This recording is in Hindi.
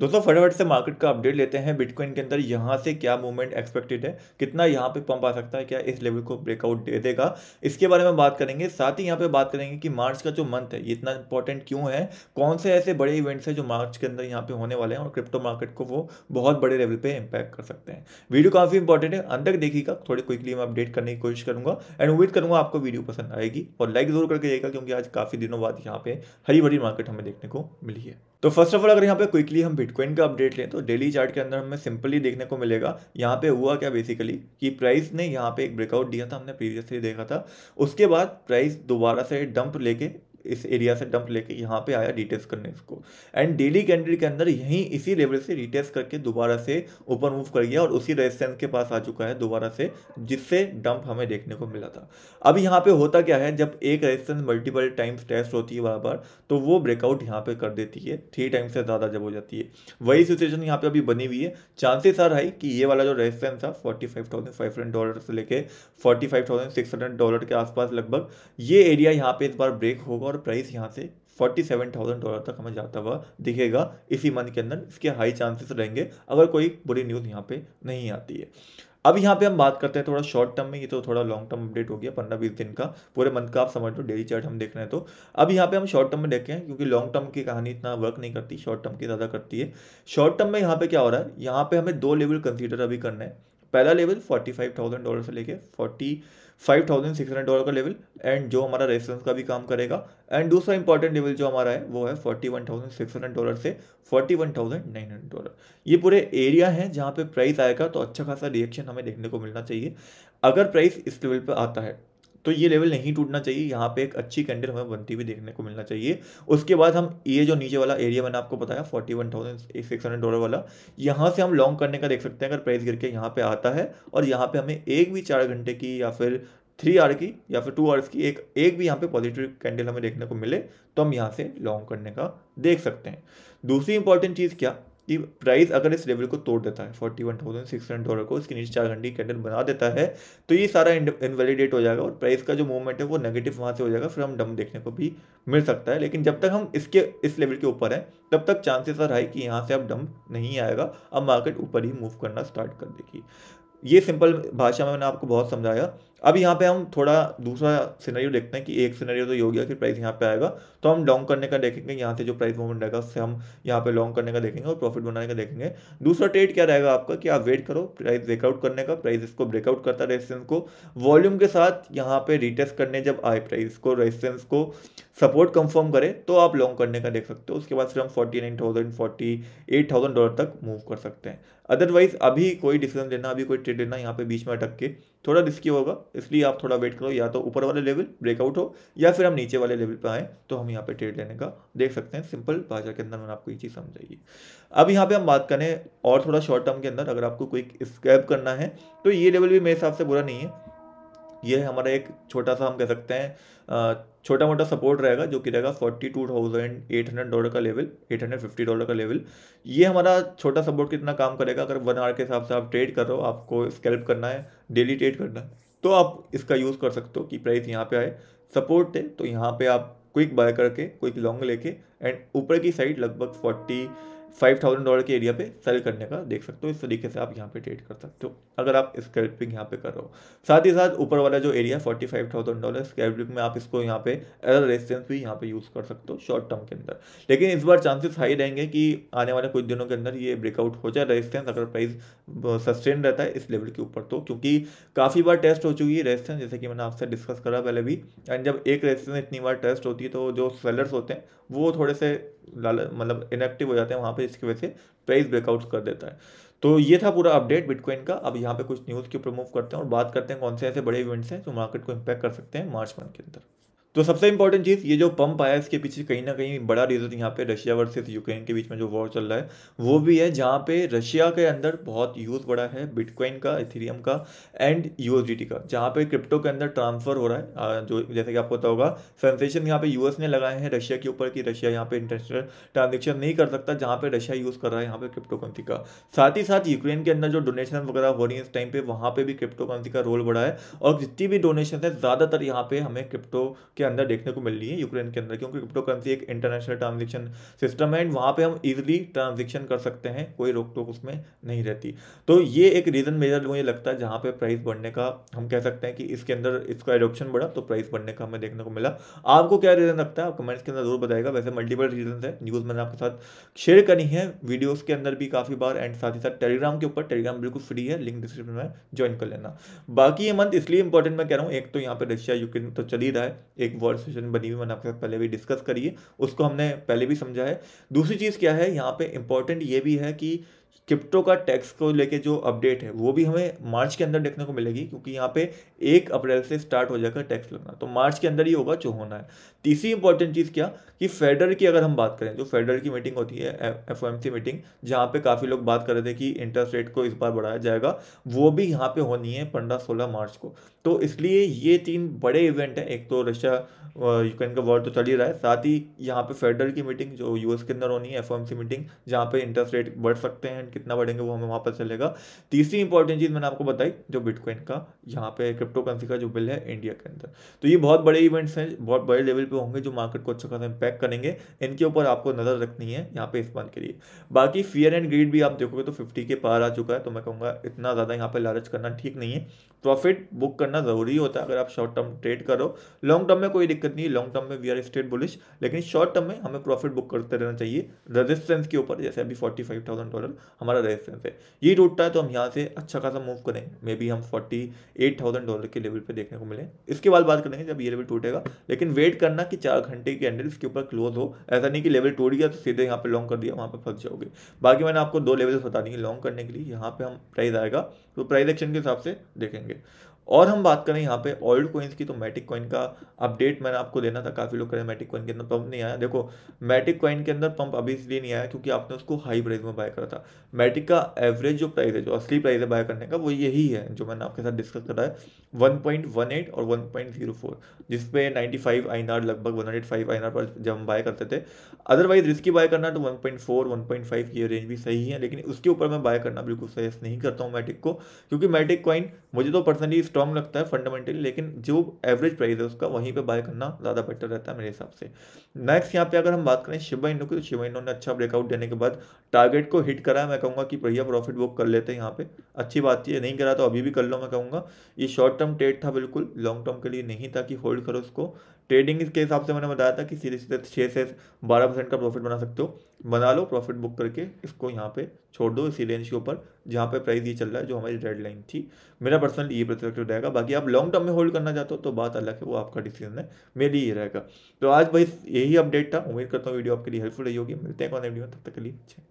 दोस्तों फटाफट से मार्केट का अपडेट लेते हैं बिटकॉइन के अंदर यहाँ से क्या मूवमेंट एक्सपेक्टेड है कितना यहाँ पे पंप आ सकता है क्या इस लेवल को ब्रेकआउट दे देगा इसके बारे में बात करेंगे साथ ही यहाँ पे बात करेंगे कि मार्च का जो मंथ है ये इतना इंपॉर्टेंट क्यों है कौन से ऐसे बड़े इवेंट्स हैं जो मार्च के अंदर यहाँ पे होने वाले हैं और क्रिप्टो मार्केट को वो बहुत बड़े लेवल पर इम्पैक्ट कर सकते हैं वीडियो काफ़ी इंपॉर्टेंट है अंदर देखिएगा थोड़ी क्विकली मैं अपडेट करने की कोशिश करूँगा एंड उम्मीद करूँगा आपको वीडियो पसंद आएगी और लाइक जरूर करके जाएगा क्योंकि आज काफ़ी दिनों बाद यहाँ पे हरी भरी मार्केट हमें देखने को मिली है तो फर्स्ट ऑफ ऑल अगर यहाँ पे क्विकली हम बिटकॉइन का अपडेट लें तो डेली चार्ट के अंदर हमें सिंपली देखने को मिलेगा यहाँ पे हुआ क्या बेसिकली कि प्राइस ने यहाँ पे एक ब्रेकआउट दिया था हमने प्रीवियसली देखा था उसके बाद प्राइस दोबारा से डंप लेके इस एरिया से डंप लेके यहाँ पे आया रिटेस्ट करने इसको एंड डेली कैंडिडेट के अंदर यहीं इसी लेवल से रिटेस्ट करके दोबारा से ऊपर मूव कर गया और उसी रेजिस्टेंस के पास आ चुका है दोबारा से जिससे डंप हमें देखने को मिला था अब यहाँ पे होता क्या है जब एक रेजिस्टेंस मल्टीपल टाइम्स टेस्ट होती है बराबर तो वो ब्रेकआउट यहाँ पर कर देती है थ्री टाइम्स से ज़्यादा जब हो जाती है वही सिचुएशन यहाँ पर अभी बनी हुई है चांसेस आ रहा है कि ये वाला जो रेजिस्टेंस था फोर्टी डॉलर से लेकर फोर्टी डॉलर के आसपास लगभग ये एरिया यहाँ पर इस बार ब्रेक होगा और प्राइस यहाँ से फोर्टी सेवन थाउजेंड डॉलर तक हमें जाता हुआ दिखेगा इसी मंथ के अंदर इसके हाई चांसेस रहेंगे अगर कोई बुरी न्यूज़ यहाँ पे नहीं आती है अब यहाँ पे हम बात करते हैं थोड़ा शॉर्ट टर्म में ये तो थोड़ा लॉन्ग टर्म अपडेट हो गया पंद्रह बीस दिन का पूरे मंथ का आप समझ लो डेली चार्ट हम देख रहे हैं तो अब यहाँ पे हम शॉर्ट टर्म में देखें हैं क्योंकि लॉन्ग टर्म की कहानी इतना वर्क नहीं करती शॉर्ट टर्म की ज़्यादा करती है शॉर्ट टर्म में यहाँ पे क्या हो रहा है यहाँ पे हमें दो लेवल कंसिडर अभी करना है पहला level forty five thousand dollar से लेके forty five thousand six hundred dollar का लेवल एंड जो हमारा रेजिस्टेंस का भी काम करेगा एंड दूसरा इंपॉर्टेंट लेवल जो हमारा है वो है forty one thousand six hundred dollar से forty one thousand nine hundred dollar ये पूरे एरिया हैं जहाँ पे प्राइस आएगा तो अच्छा खासा रिएक्शन हमें देखने को मिलना चाहिए अगर प्राइस इस लेवल पर आता है तो ये लेवल नहीं टूटना चाहिए यहाँ पे एक अच्छी कैंडल हमें बनती हुई देखने को मिलना चाहिए उसके बाद हम ये जो नीचे वाला एरिया मैंने आपको बताया forty one thousand six hundred dollar वाला यहाँ से हम लॉन्ग करने का देख सकते हैं अगर प्राइस गिर के यहाँ पे आता है और यहाँ पे हमें एक भी चार घंटे की या फिर थ्री आवर की या फिर टू आवर्स की एक एक भी यहाँ पे पॉजिटिव कैंडल हमें देखने को मिले तो हम यहाँ से लॉन्ग करने का देख सकते हैं दूसरी इंपॉर्टेंट चीज़ क्या कि प्राइस अगर इस लेवल को तोड़ देता है forty one thousand six hundred dollar को इसके नीचे चार घंटे की कैंडल बना देता है तो ये सारा इनवेलीडेट हो जाएगा और प्राइस का जो मूवमेंट है वो नेगेटिव वहाँ से हो जाएगा फिर हम डम देखने को भी मिल सकता है लेकिन जब तक हम इसके इस लेवल के ऊपर हैं तब तक चांसेस रहा है कि यहाँ से अब डम नहीं आएगा अब मार्केट ऊपर ही मूव करना स्टार्ट कर देगी ये सिंपल भाषा में मैंने आपको बहुत समझाया अब यहाँ पे हम थोड़ा दूसरा सिनेरियो देखते हैं कि एक सिनेरियो तो ये हो गया कि प्राइस यहाँ पे आएगा तो हम लॉन्ग करने का देखेंगे यहाँ से जो प्राइस मूवमेंट रहेगा उससे हम यहाँ पे लॉन्ग करने का देखेंगे और प्रॉफिट बनाने का देखेंगे दूसरा ट्रेड क्या रहेगा आपका कि आप वेट करो प्राइस ब्रेकआउट करने का प्राइस इसको ब्रेकआउट करता रेजिस्टेंस को वॉल्यूम के साथ यहाँ पे रिटेस्ट करने जब आए प्राइस को रेजिस्टेंस को सपोर्ट कंफर्म करे तो आप लॉन्ग करने का देख सकते हो उसके बाद फिर हम forty nine thousand forty eight thousand dollar तक मूव कर सकते हैं अदरवाइज अभी कोई डिसीजन लेना अभी कोई ट्रेड लेना यहाँ पे बीच में अटक के थोड़ा रिस्की होगा इसलिए आप थोड़ा वेट करो या तो ऊपर वाले लेवल ब्रेकआउट हो या फिर हम नीचे वाले लेवल पर आए तो हम यहाँ पे ट्रेड लेने का देख सकते हैं सिंपल भाषा के अंदर मैंने आपको ये चीज़ समझाइए अब यहाँ पे हम बात करें और थोड़ा शॉर्ट टर्म के अंदर अगर आपको कोई स्कैब करना है तो ये लेवल भी मेरे हिसाब से बुरा नहीं है ये हमारा एक छोटा सा हम कह सकते हैं छोटा मोटा सपोर्ट रहेगा जो कि रहेगा forty two thousand eight hundred dollar का level eight hundred fifty dollar का लेवल ये हमारा छोटा सपोर्ट कितना काम करेगा अगर वन आर के हिसाब से आप ट्रेड कर रहे हो आपको स्कैल्प करना है डेली ट्रेड करना है तो आप इसका यूज़ कर सकते हो कि प्राइस यहाँ पे आए सपोर्ट है तो यहाँ पे आप क्विक बाय करके क्विक लॉन्ग लेके एंड ऊपर की साइड लगभग फोर्टी फाइव थाउजेंड डॉलर के एरिया पे सेल करने का देख सकते हो इस तरीके से आप यहाँ पे ट्रेड कर सकते हो अगर आप स्कैल्पिंग यहाँ पे कर रहे हो साथ ही साथ ऊपर वाला जो area forty five thousand dollar scalping में आप इसको यहाँ पे एज रेजिस्टेंस भी यहाँ पे यूज़ कर सकते हो शॉर्ट टर्म के अंदर लेकिन इस बार चांसेस हाई रहेंगे कि आने वाले कुछ दिनों के अंदर ये ब्रेकआउट हो जाए रेजिस्टेंस अगर प्राइस सस्टेन रहता है इस लेवल के ऊपर तो क्योंकि काफ़ी बार टेस्ट हो चुकी है रेजिस्टेंस जैसे कि मैंने आपसे डिस्कस करा पहले भी एंड जब एक रेजिस्टेंस इतनी बार टेस्ट होती है तो जो सेलर्स होते हैं वो थोड़े से मतलब इनएक्टिव हो जाते हैं वहाँ पे जिसकी वजह से प्राइस ब्रेकआउट कर देता है तो ये था पूरा अपडेट बिटकॉइन का अब यहाँ पे कुछ न्यूज़ की प्रमूव करते हैं और बात करते हैं कौन से ऐसे बड़े इवेंट्स हैं जो मार्केट को इम्पैक्ट कर सकते हैं मार्च मंथ के अंदर तो सबसे इंपॉर्टेंट चीज़ ये जो पंप आया इसके पीछे कहीं ना कहीं बड़ा रीज़न यहाँ पे रशिया वर्सेस यूक्रेन के बीच में जो वॉर चल रहा है वो भी है जहाँ पे रशिया के अंदर बहुत यूज़ बड़ा है बिटकॉइन का इथेरियम का एंड यू का जहाँ पे क्रिप्टो के अंदर ट्रांसफ़र हो रहा है जो जैसे कि आपको पता होगा सेंसेशन यहाँ पे यूएस ने लगाए हैं रशिया के ऊपर कि रशिया यहाँ पे इंटरनेशनल ट्रांजेक्शन नहीं कर सकता जहाँ पे रशिया यूज़ कर रहा है यहाँ पे क्रिप्टो करेंसी का साथ ही साथ यूक्रेन के अंदर जो डोनेशन वगैरह हो रही है इस टाइम पे वहाँ पे भी क्रिप्टो करेंसी का रोल बढ़ा है और जितनी भी डोनेशन है ज़्यादातर यहाँ पे हमें क्रिप्टो के अंदर देखने को मिल रही है यूक्रेन के अंदर क्योंकि क्रिप्टो करेंसी एक इंटरनेशनल ट्रांजेक्शन सिस्टम है एंड वहाँ पर हम इजिली ट्रांजेक्शन कर सकते हैं कोई रोक टोक उसमें नहीं रहती तो ये एक रीज़न मेजर मुझे लगता है जहाँ पर प्राइस बढ़ने का हम कह सकते हैं कि इसके अंदर इसका एडोप्शन बढ़ा तो प्राइस बढ़ने का हमें देखने को मिला आपको क्या रीज़न लगता है आप कमेंट्स के अंदर जरूर बताएगा वैसे मल्टीपल रीजन है न्यूज़ मैंने आपके साथ शेयर करी है वीडियोज़ के अंदर भी काफ़ी बार एंड साथ ही साथ टेलीग्राम के ऊपर टेलीग्राम बिल्कुल फ्री है लिंक डिस्क्रिप्शन में ज्वाइन कर लेना बाकी ये मंथ इसलिए इंपॉर्टेंट मैं कह रहा हूँ एक तो यहाँ पे रशिया यूक्रेन तो चल ही रहा है एक वर्ड सिचुएशन बनी हुई मैंने आपके साथ पहले भी डिस्कस करी है उसको हमने पहले भी समझा है दूसरी चीज़ क्या है यहाँ पे इंपॉर्टेंट ये भी है कि क्रिप्टो का टैक्स को लेके जो अपडेट है वो भी हमें मार्च के अंदर देखने को मिलेगी क्योंकि यहाँ पे एक अप्रैल से स्टार्ट हो जाएगा टैक्स लगना तो मार्च के अंदर ही होगा जो होना है तीसरी इंपॉर्टेंट चीज़ क्या कि फेडरल की अगर हम बात करें जो फेडरल की मीटिंग होती है एफ मीटिंग जहाँ पे काफ़ी लोग बात कर रहे थे कि इंटरेस्ट रेट को इस बार बढ़ाया जाएगा वो भी यहाँ पर होनी है पंद्रह सोलह मार्च को तो इसलिए ये तीन बड़े इवेंट हैं एक तो रशिया यूक्रेन का वॉर तो चल ही रहा है साथ ही यहाँ पे फेडरल की मीटिंग जो यूएस के अंदर होनी है एफ मीटिंग जहाँ पे इंटरेस्ट रेट बढ़ सकते हैं कितना बढ़ेंगे वो हमें वहाँ पर चलेगा तीसरी इंपॉर्टेंट चीज़ मैंने आपको बताई जो बिटकॉइन का यहाँ पे क्रिप्टो करेंसी का जो बिल है इंडिया के अंदर तो ये बहुत बड़े इवेंट्स हैं बहुत बड़े लेवल पर होंगे जो मार्केट को अच्छा खासा इम्पैक्ट करेंगे इनके ऊपर आपको नज़र रखनी है यहाँ पे इस मंथ के लिए बाकी फियर एंड ग्रीड भी आप देखोगे तो फिफ्टी के पार आ चुका है तो मैं कहूँगा इतना ज़्यादा यहाँ पर लालच करना ठीक नहीं है प्रॉफिट बुक करना ज़रूरी होता है अगर आप शॉर्ट टर्म ट्रेड करो लॉन्ग टर्म में कोई दिक्कत नहीं लॉन्ग टर्म में वी आर स्टेट बुलिश लेकिन शॉर्ट टर्म में हमें प्रॉफिट बुक करते रहना चाहिए रजिस्टेंस के ऊपर जैसे अभी फोर्टी फाइव थाउजेंड डॉलर हमारा रजिस्टेंस है ये टूटता है तो हम यहाँ से अच्छा खासा मूव करें मे बी हम फोर्टी एट थाउजेंड डॉलर के लेवल पर देखने को मिले इसके बाद बात करेंगे जब ये लेवल टूटेगा लेकिन वेट करना कि चार घंटे की कैंडल इसके ऊपर क्लोज हो ऐसा नहीं कि लेवल टूट गया तो सीधे यहाँ पर लॉन्ग कर दिया वहाँ पर फंस जाओगे बाकी मैंने आपको दो लेवल्स बता देंगे लॉन्ग करने के लिए यहाँ पर हम प्राइस आएगा तो प्राइस एक्शन के हिसाब से देखेंगे और हम बात करें यहाँ पे ओल्ड कॉइन्स की तो मैटिक कॉइन का अपडेट मैंने आपको देना था काफ़ी लोग करें मैटिक कॉइन के अंदर पंप नहीं आया देखो मैटिक कॉइन के अंदर पंप अभी इसलिए नहीं आया क्योंकि आपने उसको हाई प्राइस में बाय करा था मैटिक का एवरेज जो प्राइस है जो असली प्राइस है बाय करने का वो यही है जो मैंने आपके साथ डिस्कस करा है वन पॉइंट वन एट और वन पॉइंट जीरो फोर जिसपे नाइनटी फाइव आई आर लगभग one hundred five I R पर जब हम बाय करते थे अदरवाइज रिस्की बाय करना तो one point four one point five की रेंज भी सही है लेकिन उसके ऊपर मैं बाय करना बिल्कुल सजेस्ट नहीं करता हूँ मैटिक को क्योंकि मैटिक कॉइन मुझे तो पर्सनली स्ट्रॉन्ग लगता है फंडामेंटली लेकिन जो एवरेज प्राइस है उसका वहीं पे बाय करना ज़्यादा बेटर रहता है मेरे हिसाब से नेक्स्ट यहाँ पे अगर हम बात करें शिवा इंडो की तो शिवा इंडो ने अच्छा ब्रेकआउट देने के बाद टारगेट को हिट करा है मैं कहूँगा कि बढ़िया प्रॉफिट बुक कर लेते हैं यहाँ पे अच्छी बात ये नहीं करा तो अभी भी कर लो मैं कहूँगा ये शॉर्ट टर्म ट्रेड था बिल्कुल लॉन्ग टर्म के लिए नहीं था कि होल्ड करो उसको ट्रेडिंग के हिसाब से मैंने बताया था कि सीधे सीधे छः से बारह परसेंट का प्रॉफिट बना सकते हो बना लो प्रॉफिट बुक करके इसको यहाँ पे छोड़ दो इसी रेंज के ऊपर जहाँ पे प्राइस ये चल रहा है जो हमारी रेड लाइन थी मेरा पर्सनल ये परस्पेक्टिव रहेगा बाकी आप लॉन्ग टर्म में होल्ड करना चाहते हो तो बात अलग है वो आपका डिसीजन है मेरे ये रहेगा तो आज भाई यही अपडेट था उम्मीद करता हूँ वीडियो आपके लिए हेल्पफुल रही होगी मिलते हैं कौन वीडियो तब तक के लिए